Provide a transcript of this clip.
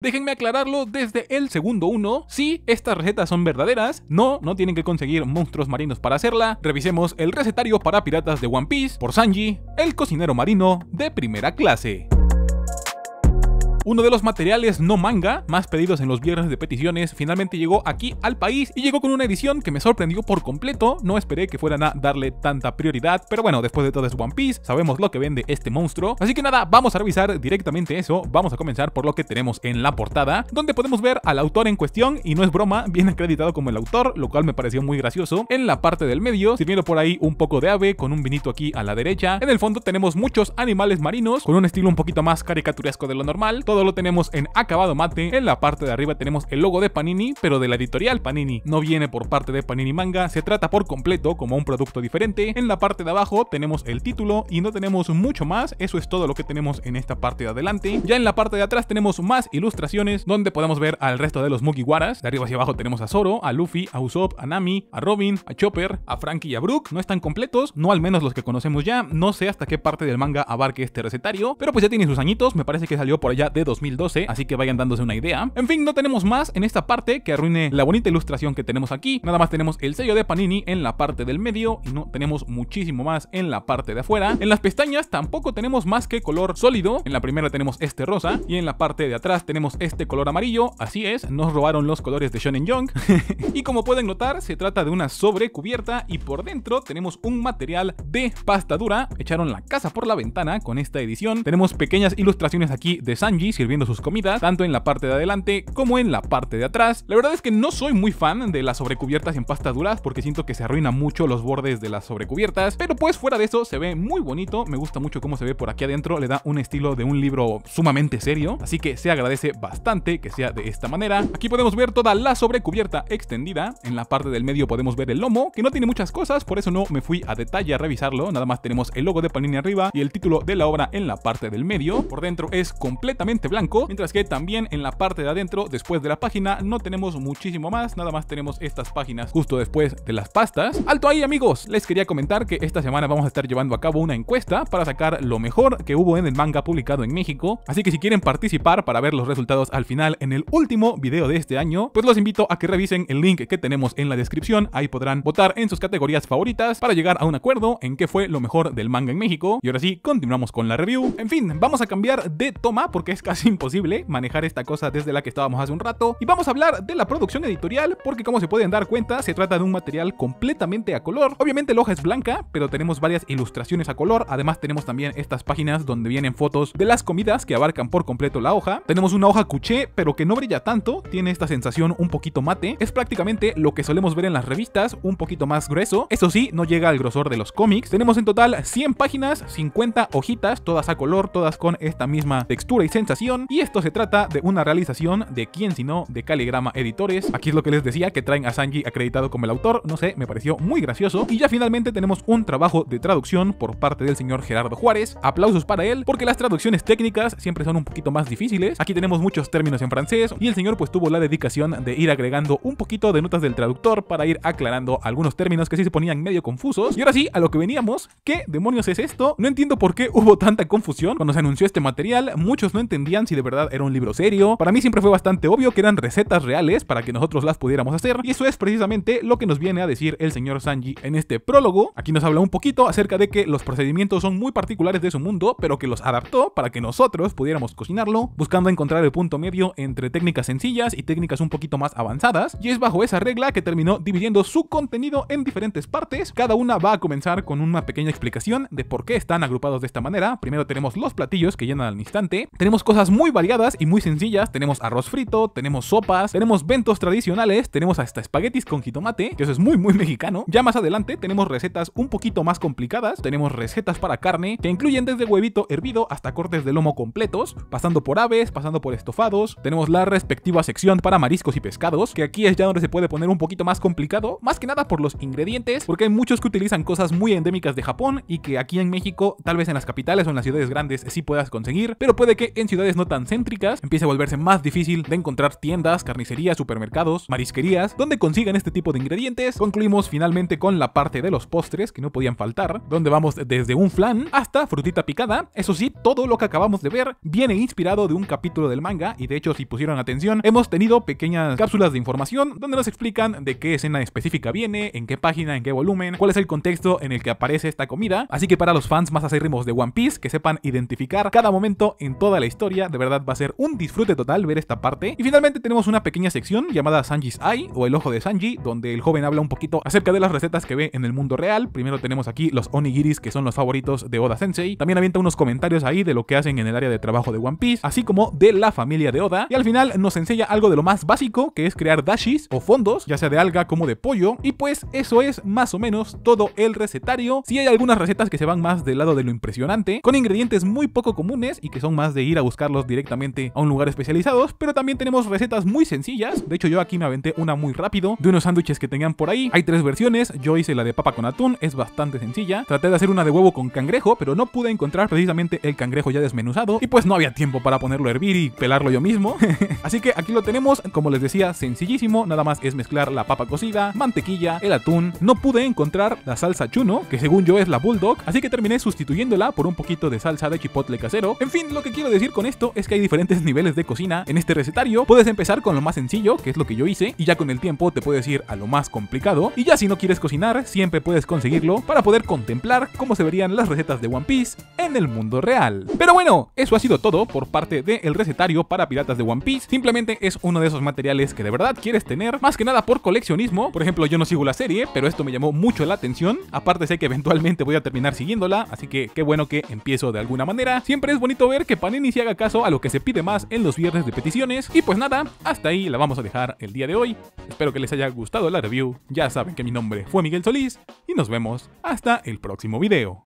Déjenme aclararlo desde el segundo uno, si estas recetas son verdaderas, no, no tienen que conseguir monstruos marinos para hacerla, revisemos el recetario para piratas de One Piece por Sanji, el cocinero marino de primera clase. Uno de los materiales no manga más pedidos en los viernes de peticiones finalmente llegó aquí al país y llegó con una edición que me sorprendió por completo. No esperé que fueran a darle tanta prioridad, pero bueno, después de todo es One Piece, sabemos lo que vende este monstruo. Así que nada, vamos a revisar directamente eso. Vamos a comenzar por lo que tenemos en la portada, donde podemos ver al autor en cuestión y no es broma, viene acreditado como el autor, lo cual me pareció muy gracioso. En la parte del medio, sirviendo por ahí un poco de ave con un vinito aquí a la derecha. En el fondo tenemos muchos animales marinos con un estilo un poquito más caricaturesco de lo normal todo lo tenemos en acabado mate. En la parte de arriba tenemos el logo de Panini, pero de la editorial Panini. No viene por parte de Panini Manga, se trata por completo como un producto diferente. En la parte de abajo tenemos el título y no tenemos mucho más. Eso es todo lo que tenemos en esta parte de adelante. Ya en la parte de atrás tenemos más ilustraciones donde podemos ver al resto de los Mugiwaras. De arriba hacia abajo tenemos a Zoro, a Luffy, a Usopp, a Nami, a Robin, a Chopper, a Frankie y a Brook. No están completos, no al menos los que conocemos ya. No sé hasta qué parte del manga abarque este recetario, pero pues ya tiene sus añitos. Me parece que salió por allá 2012, así que vayan dándose una idea. En fin, no tenemos más en esta parte que arruine la bonita ilustración que tenemos aquí. Nada más tenemos el sello de Panini en la parte del medio y no tenemos muchísimo más en la parte de afuera. En las pestañas tampoco tenemos más que color sólido. En la primera tenemos este rosa y en la parte de atrás tenemos este color amarillo. Así es, nos robaron los colores de Shonen Young. y como pueden notar, se trata de una sobrecubierta y por dentro tenemos un material de pasta dura. Echaron la casa por la ventana con esta edición. Tenemos pequeñas ilustraciones aquí de Sanji sirviendo sus comidas, tanto en la parte de adelante como en la parte de atrás. La verdad es que no soy muy fan de las sobrecubiertas en pasta duras porque siento que se arruinan mucho los bordes de las sobrecubiertas, pero pues fuera de eso se ve muy bonito, me gusta mucho cómo se ve por aquí adentro, le da un estilo de un libro sumamente serio, así que se agradece bastante que sea de esta manera. Aquí podemos ver toda la sobrecubierta extendida, en la parte del medio podemos ver el lomo, que no tiene muchas cosas, por eso no me fui a detalle a revisarlo, nada más tenemos el logo de Panini arriba y el título de la obra en la parte del medio, por dentro es completamente blanco, mientras que también en la parte de adentro, después de la página, no tenemos muchísimo más, nada más tenemos estas páginas justo después de las pastas. ¡Alto ahí amigos! Les quería comentar que esta semana vamos a estar llevando a cabo una encuesta para sacar lo mejor que hubo en el manga publicado en México, así que si quieren participar para ver los resultados al final en el último video de este año, pues los invito a que revisen el link que tenemos en la descripción, ahí podrán votar en sus categorías favoritas para llegar a un acuerdo en qué fue lo mejor del manga en México. Y ahora sí, continuamos con la review. En fin, vamos a cambiar de toma porque es casi imposible manejar esta cosa desde la que estábamos hace un rato. Y vamos a hablar de la producción editorial, porque como se pueden dar cuenta, se trata de un material completamente a color. Obviamente la hoja es blanca, pero tenemos varias ilustraciones a color. Además tenemos también estas páginas donde vienen fotos de las comidas que abarcan por completo la hoja. Tenemos una hoja cuché, pero que no brilla tanto, tiene esta sensación un poquito mate. Es prácticamente lo que solemos ver en las revistas, un poquito más grueso. Eso sí, no llega al grosor de los cómics. Tenemos en total 100 páginas, 50 hojitas, todas a color, todas con esta misma textura y sensación y esto se trata de una realización de quién sino de Caligrama Editores. Aquí es lo que les decía que traen a Sanji acreditado como el autor, no sé, me pareció muy gracioso. Y ya finalmente tenemos un trabajo de traducción por parte del señor Gerardo Juárez. Aplausos para él porque las traducciones técnicas siempre son un poquito más difíciles. Aquí tenemos muchos términos en francés y el señor pues tuvo la dedicación de ir agregando un poquito de notas del traductor para ir aclarando algunos términos que sí se ponían medio confusos. Y ahora sí, a lo que veníamos, ¿qué demonios es esto? No entiendo por qué hubo tanta confusión cuando se anunció este material, muchos no entendieron si de verdad era un libro serio. Para mí siempre fue bastante obvio que eran recetas reales para que nosotros las pudiéramos hacer. Y eso es precisamente lo que nos viene a decir el señor Sanji en este prólogo. Aquí nos habla un poquito acerca de que los procedimientos son muy particulares de su mundo, pero que los adaptó para que nosotros pudiéramos cocinarlo, buscando encontrar el punto medio entre técnicas sencillas y técnicas un poquito más avanzadas. Y es bajo esa regla que terminó dividiendo su contenido en diferentes partes. Cada una va a comenzar con una pequeña explicación de por qué están agrupados de esta manera. Primero tenemos los platillos que llenan al instante. Tenemos cosas muy variadas y muy sencillas. Tenemos arroz frito, tenemos sopas, tenemos ventos tradicionales, tenemos hasta espaguetis con jitomate, que eso es muy muy mexicano. Ya más adelante tenemos recetas un poquito más complicadas, tenemos recetas para carne, que incluyen desde huevito hervido hasta cortes de lomo completos, pasando por aves, pasando por estofados. Tenemos la respectiva sección para mariscos y pescados, que aquí es ya donde se puede poner un poquito más complicado, más que nada por los ingredientes, porque hay muchos que utilizan cosas muy endémicas de Japón y que aquí en México, tal vez en las capitales o en las ciudades grandes sí puedas conseguir, pero puede que en ciudades no tan céntricas, empieza a volverse más difícil de encontrar tiendas, carnicerías, supermercados, marisquerías, donde consigan este tipo de ingredientes. Concluimos finalmente con la parte de los postres, que no podían faltar, donde vamos desde un flan hasta frutita picada. Eso sí, todo lo que acabamos de ver viene inspirado de un capítulo del manga, y de hecho, si pusieron atención, hemos tenido pequeñas cápsulas de información donde nos explican de qué escena específica viene, en qué página, en qué volumen, cuál es el contexto en el que aparece esta comida. Así que para los fans más acérrimos de One Piece, que sepan identificar cada momento en toda la historia de verdad va a ser un disfrute total ver esta parte. Y finalmente tenemos una pequeña sección llamada Sanji's Eye o el ojo de Sanji, donde el joven habla un poquito acerca de las recetas que ve en el mundo real. Primero tenemos aquí los onigiris que son los favoritos de Oda Sensei. También avienta unos comentarios ahí de lo que hacen en el área de trabajo de One Piece, así como de la familia de Oda. Y al final nos enseña algo de lo más básico, que es crear dashis o fondos, ya sea de alga como de pollo. Y pues eso es más o menos todo el recetario. Si hay algunas recetas que se van más del lado de lo impresionante, con ingredientes muy poco comunes y que son más de ir a buscar directamente a un lugar especializados, pero también tenemos recetas muy sencillas. De hecho, yo aquí me aventé una muy rápido de unos sándwiches que tenían por ahí. Hay tres versiones, yo hice la de papa con atún, es bastante sencilla. Traté de hacer una de huevo con cangrejo, pero no pude encontrar precisamente el cangrejo ya desmenuzado y pues no había tiempo para ponerlo a hervir y pelarlo yo mismo. Así que aquí lo tenemos, como les decía, sencillísimo, nada más es mezclar la papa cocida, mantequilla, el atún. No pude encontrar la salsa chuno, que según yo es la bulldog, así que terminé sustituyéndola por un poquito de salsa de chipotle casero. En fin, lo que quiero decir con esto es que hay diferentes niveles de cocina en este recetario. Puedes empezar con lo más sencillo, que es lo que yo hice, y ya con el tiempo te puedes ir a lo más complicado. Y ya si no quieres cocinar, siempre puedes conseguirlo para poder contemplar cómo se verían las recetas de One Piece en el mundo real. Pero bueno, eso ha sido todo por parte del recetario para piratas de One Piece. Simplemente es uno de esos materiales que de verdad quieres tener, más que nada por coleccionismo. Por ejemplo, yo no sigo la serie, pero esto me llamó mucho la atención. Aparte sé que eventualmente voy a terminar siguiéndola, así que qué bueno que empiezo de alguna manera. Siempre es bonito ver que Panini se haga caso a lo que se pide más en los viernes de peticiones. Y pues nada, hasta ahí la vamos a dejar el día de hoy. Espero que les haya gustado la review. Ya saben que mi nombre fue Miguel Solís y nos vemos hasta el próximo video.